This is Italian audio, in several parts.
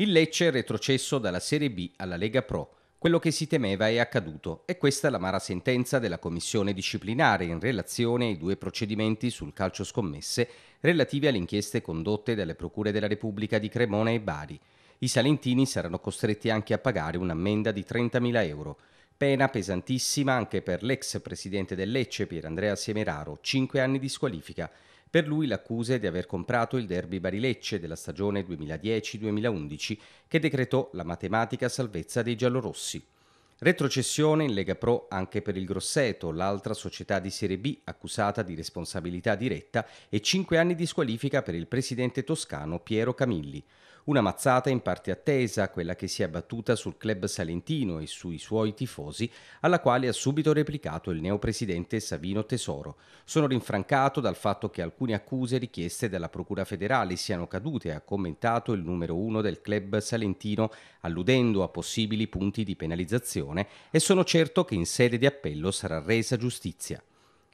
Il Lecce è retrocesso dalla Serie B alla Lega Pro. Quello che si temeva è accaduto e questa è l'amara sentenza della commissione disciplinare in relazione ai due procedimenti sul calcio scommesse relativi alle inchieste condotte dalle procure della Repubblica di Cremona e Bari. I salentini saranno costretti anche a pagare un'ammenda di 30.000 euro. Pena pesantissima anche per l'ex presidente del Lecce Pierandrea Semeraro, 5 anni di squalifica. Per lui l'accusa è di aver comprato il derby Barilecce della stagione 2010-2011 che decretò la matematica salvezza dei giallorossi. Retrocessione in Lega Pro anche per il Grosseto, l'altra società di Serie B accusata di responsabilità diretta e 5 anni di squalifica per il presidente toscano Piero Camilli. Una mazzata in parte attesa, quella che si è battuta sul club salentino e sui suoi tifosi, alla quale ha subito replicato il neopresidente Savino Tesoro. Sono rinfrancato dal fatto che alcune accuse richieste dalla Procura federale siano cadute, ha commentato il numero uno del club salentino, alludendo a possibili punti di penalizzazione Cassazione e sono certo che in sede di appello sarà resa giustizia.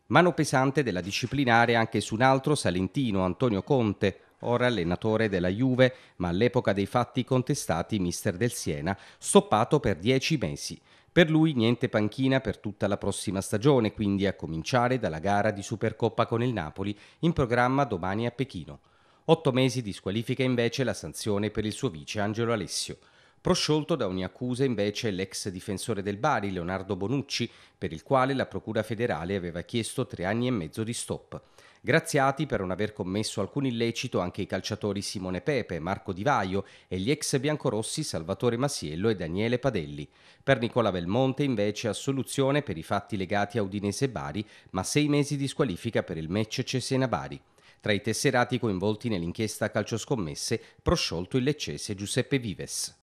Mano pesante della disciplinare anche su un altro salentino, Antonio Conte, ora allenatore della Juve, ma all'epoca dei fatti contestati mister del Siena, stoppato per dieci mesi. Per lui niente panchina per tutta la prossima stagione, quindi a cominciare dalla gara di Supercoppa con il Napoli, in programma domani a Pechino. Otto mesi di squalifica invece la sanzione per il suo vice Angelo Alessio. Prosciolto da ogni accusa invece l'ex difensore del Bari, Leonardo Bonucci, per il quale la Procura federale aveva chiesto tre anni e mezzo di stop. Graziati per non aver commesso alcun illecito anche i calciatori Simone Pepe, Marco Di Vaio e gli ex biancorossi Salvatore Masiello e Daniele Padelli. Per Nicola Belmonte invece assoluzione per i fatti legati a Udinese Bari, ma sei mesi di squalifica per il match Cesena Bari. Tra i tesserati coinvolti nell'inchiesta calcioscommesse, prosciolto il leccese Giuseppe Vives.